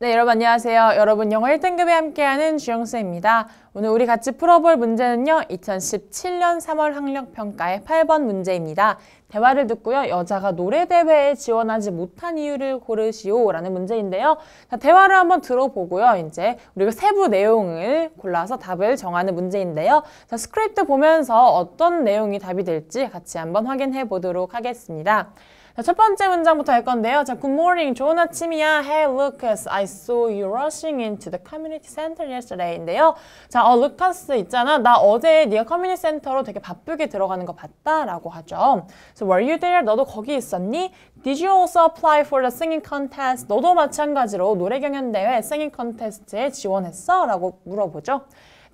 네, 여러분 안녕하세요. 여러분 영어 1등급에 함께하는 주영쌤입니다. 오늘 우리 같이 풀어볼 문제는요. 2017년 3월 학력평가의 8번 문제입니다. 대화를 듣고요. 여자가 노래대회에 지원하지 못한 이유를 고르시오 라는 문제인데요. 자, 대화를 한번 들어보고요. 이제 우리가 세부 내용을 골라서 답을 정하는 문제인데요. 자, 스크립트 보면서 어떤 내용이 답이 될지 같이 한번 확인해 보도록 하겠습니다. 자, 첫 번째 문장부터 할 건데요. 자, good morning, 좋은 아침이야. Hey, Lucas, I saw you rushing into the community center yesterday인데요. 자, 어, 루카스 있잖아. 나 어제 네가 커뮤니티 센터로 되게 바쁘게 들어가는 거 봤다라고 하죠. So, were you there? 너도 거기 있었니? Did you also apply for the singing contest? 너도 마찬가지로 노래 경연 대회 singing contest에 지원했어? 라고 물어보죠.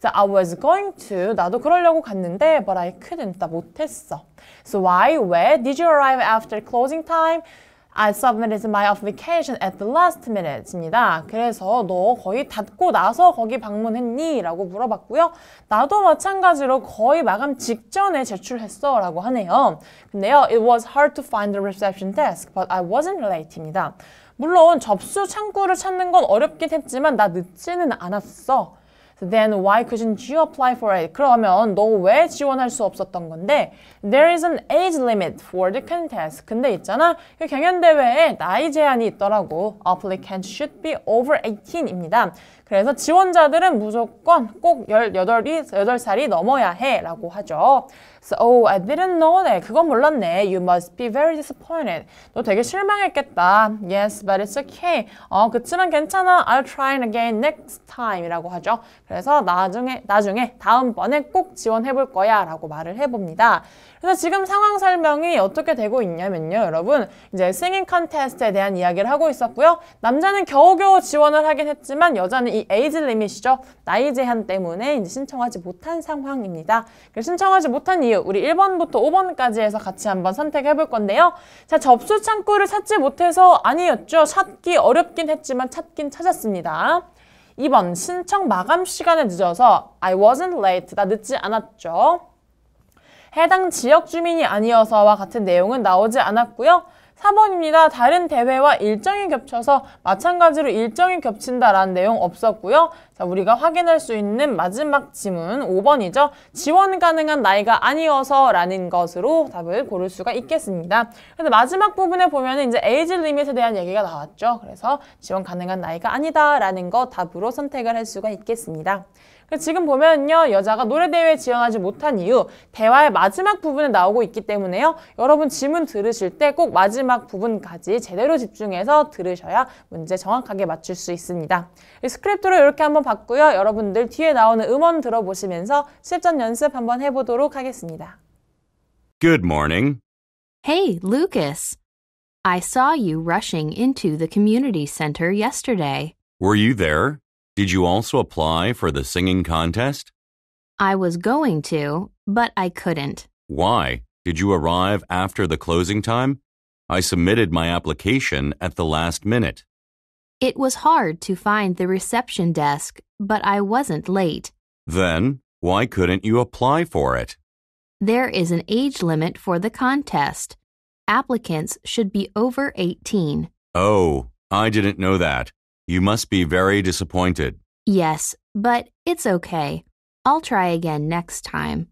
자, I was going to. 나도 그러려고 갔는데, but I couldn't. 나 못했어. So why? Where did you arrive after closing time? I submitted my application at the last minute입니다. 그래서 너 거의 닫고 나서 거기 방문했니? 라고 물어봤고요. 나도 마찬가지로 거의 마감 직전에 제출했어 라고 하네요. 근데요, it was hard to find the reception desk, but I wasn't late입니다. 물론 접수 창구를 찾는 건 어렵긴 했지만 나 늦지는 않았어. then why couldn't you apply for it? 그러면 너 왜 지원할 수 없었던 건데 there is an age limit for the contest. 근데 있잖아. 그 경연대회에 나이 제한이 있더라고. applicant should be over 18입니다. 그래서 지원자들은 무조건 꼭 18이, 8살이 넘어야 해라고 하죠. So, oh, I didn't know that. 그건 몰랐네. You must be very disappointed. 너 되게 실망했겠다. Yes, but it's okay. 어, 그치만 괜찮아. I'll try again next time 이라고 하죠. 그래서 나중에, 나중에 다음번에 꼭 지원해 볼 거야 라고 말을 해봅니다. 그래서 지금 상황 설명이 어떻게 되고 있냐면요. 여러분, 이제 싱잉 컨테스트에 대한 이야기를 하고 있었고요. 남자는 겨우겨우 지원을 하긴 했지만 여자는 이 에이즈 리밋이죠. 나이 제한 때문에 이제 신청하지 못한 상황입니다. 그 신청하지 못한 이유 이유 우리 1번부터 5번까지 해서 같이 한번 선택해 볼 건데요. 자 접수 창구를 찾지 못해서 아니었죠. 찾기 어렵긴 했지만 찾긴 찾았습니다. 2번 신청 마감 시간에 늦어서 I wasn't late. 나 늦지 않았죠. 해당 지역 주민이 아니어서와 같은 내용은 나오지 않았고요. 4번입니다. 다른 대회와 일정이 겹쳐서 마찬가지로 일정이 겹친다라는 내용 없었고요. 자, 우리가 확인할 수 있는 마지막 지문 5번이죠. 지원 가능한 나이가 아니어서 라는 것으로 답을 고를 수가 있겠습니다. 근데 마지막 부분에 보면 이제 에이지 리밋에 대한 얘기가 나왔죠. 그래서 지원 가능한 나이가 아니다 라는 거 답으로 선택을 할 수가 있겠습니다. 그 지금 보면요 여자가 노래대회에 지원하지 못한 이유 대화의 마지막 부분에 나오고 있기 때문에요 여러분 지문 들으실 때 꼭 마지막 부분까지 제대로 집중해서 들으셔야 문제 정확하게 맞출 수 있습니다 스크립트로 이렇게 한번 봤고요. 여러분들 뒤에 나오는 음원 들어보시면서 실전 연습 한번 해보도록 하겠습니다. Good morning. Hey, Lucas. I saw you rushing into the community center yesterday. Were you there? Did you also apply for the singing contest? I was going to, but I couldn't. Why? Did you arrive after the closing time? I submitted my application at the last minute. It was hard to find the reception desk, but I wasn't late. Then, why couldn't you apply for it? There is an age limit for the contest. Applicants should be over 18. Oh, I didn't know that. You must be very disappointed. Yes, but it's okay. I'll try again next time.